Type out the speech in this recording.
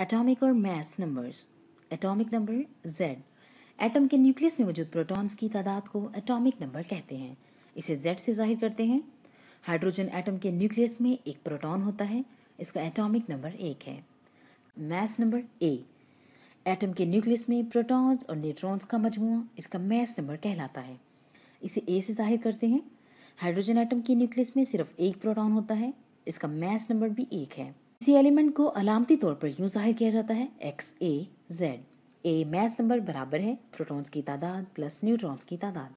atomic और mass numbers atomic number Z atom के nucleus में मौजूद प्रोटॉन्स की तादाद को एटॉमिक नंबर कहते हैं इसे जेड से जाहिर करते हैं हाइड्रोजन एटम के न्यूक्लियस में एक प्रोटॉन होता है इसका एटॉमिक नंबर एक है मैस नंबर ए एटम के न्यूक्लियस में प्रोटॉन्स और न्यूट्रॉन्स का मजमू इसका मैस नंबर कहलाता है इसे ए से जाहिर करते हैं हाइड्रोजन एटम के न्यूक्लियस में सिर्फ एक प्रोटॉन होता है इसका मैस नंबर भी एक है किसी एलिमेंट को अलामती तौर पर यूं जाहिर किया जाता है X A Z A mass number बराबर है प्रोटॉन्स की तादाद प्लस न्यूट्रॉन्स की तादाद